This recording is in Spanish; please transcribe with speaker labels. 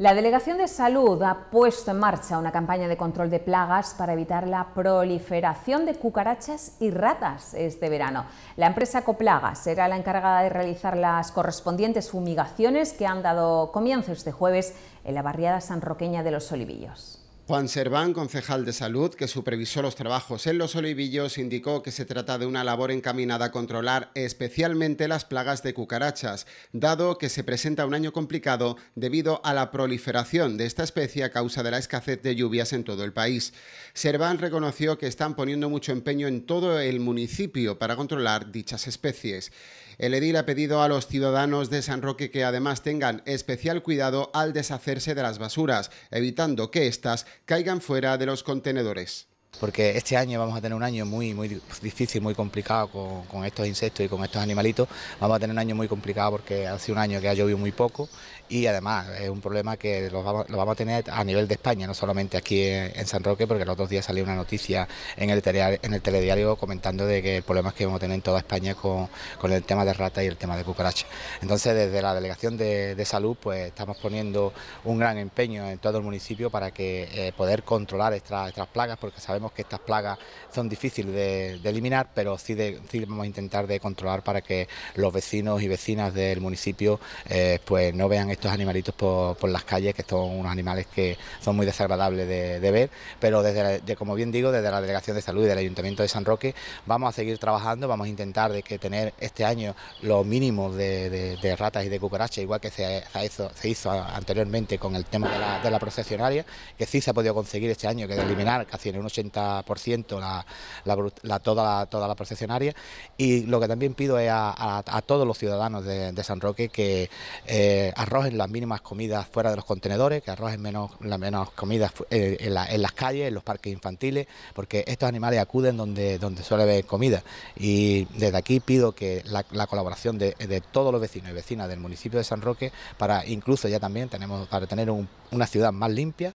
Speaker 1: La Delegación de Salud ha puesto en marcha una campaña de control de plagas para evitar la proliferación de cucarachas y ratas este verano. La empresa Coplaga será la encargada de realizar las correspondientes fumigaciones que han dado comienzo este jueves en la barriada sanroqueña de Los Olivillos.
Speaker 2: Juan Serván, concejal de Salud, que supervisó los trabajos en los olivillos, indicó que se trata de una labor encaminada a controlar especialmente las plagas de cucarachas, dado que se presenta un año complicado debido a la proliferación de esta especie a causa de la escasez de lluvias en todo el país. Serván reconoció que están poniendo mucho empeño en todo el municipio para controlar dichas especies. El edil ha pedido a los ciudadanos de San Roque que además tengan especial cuidado al deshacerse de las basuras, evitando que éstas caigan fuera de los contenedores
Speaker 3: porque este año vamos a tener un año muy, muy difícil, muy complicado con, estos insectos y con estos animalitos. Vamos a tener un año muy complicado porque hace un año que ha llovido muy poco y además es un problema que lo vamos, a tener a nivel de España, no solamente aquí en, San Roque, porque los otros días salió una noticia en el, telediario comentando de que el problema es que vamos a tener en toda España con, el tema de ratas y el tema de cucarachas. Entonces desde la Delegación de, Salud pues estamos poniendo un gran empeño en todo el municipio para que eh, poder controlar estas, estas plagas porque sabemos que estas plagas son difíciles de, eliminar, pero sí, vamos a intentar de controlar para que los vecinos y vecinas del municipio eh, pues no vean estos animalitos por, las calles, que son unos animales que son muy desagradables de, ver, pero desde como bien digo, desde la Delegación de Salud del Ayuntamiento de San Roque vamos a seguir trabajando, vamos a intentar de que tener este año lo mínimos de, ratas y de cucarachas, igual que se, hizo, anteriormente con el tema de la, procesionaria, que sí se ha podido conseguir este año, que de eliminar casi en un 80 por ciento toda, la procesionaria y lo que también pido es a, todos los ciudadanos de, San Roque que eh, arrojen las mínimas comidas fuera de los contenedores, que arrojen menos, menos comidas eh, en, las calles, en los parques infantiles, porque estos animales acuden donde, donde suele haber comida y desde aquí pido que la, colaboración de, todos los vecinos y vecinas del municipio de San Roque para incluso ya también tenemos para tener una ciudad más limpia